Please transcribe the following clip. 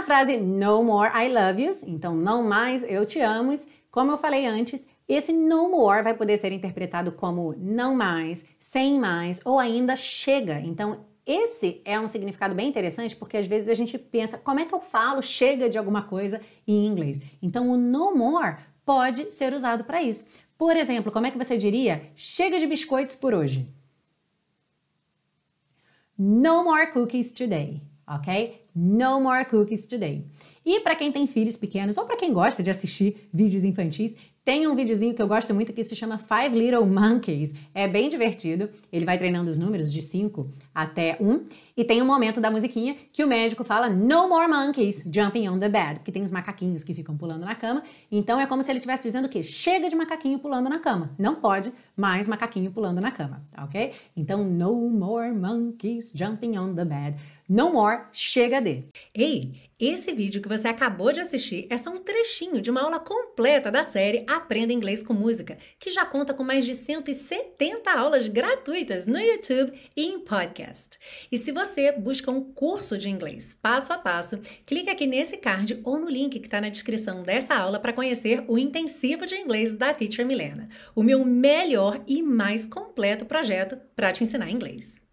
na frase no more I love yous, então não mais eu te amo, como eu falei antes, esse no more vai poder ser interpretado como não mais, sem mais ou ainda chega. Então, esse é um significado bem interessante porque às vezes a gente pensa como é que eu falo chega de alguma coisa em inglês. Então, o no more pode ser usado para isso. Por exemplo, como é que você diria chega de biscoitos por hoje? No more cookies today ok? No more cookies today. E para quem tem filhos pequenos ou para quem gosta de assistir vídeos infantis, tem um videozinho que eu gosto muito que se chama Five Little Monkeys. É bem divertido. Ele vai treinando os números de 5 até 1. Um, e tem um momento da musiquinha que o médico fala No more monkeys jumping on the bed. Porque tem os macaquinhos que ficam pulando na cama. Então é como se ele estivesse dizendo que chega de macaquinho pulando na cama. Não pode mais macaquinho pulando na cama, tá ok? Então No more monkeys jumping on the bed. No more, chega de. Ei, esse vídeo que você acabou de assistir é só um trechinho de uma aula completa da série Aprenda Inglês com Música, que já conta com mais de 170 aulas gratuitas no YouTube e em podcast. E se você busca um curso de inglês passo a passo, clique aqui nesse card ou no link que está na descrição dessa aula para conhecer o intensivo de inglês da Teacher Milena, o meu melhor e mais completo projeto para te ensinar inglês.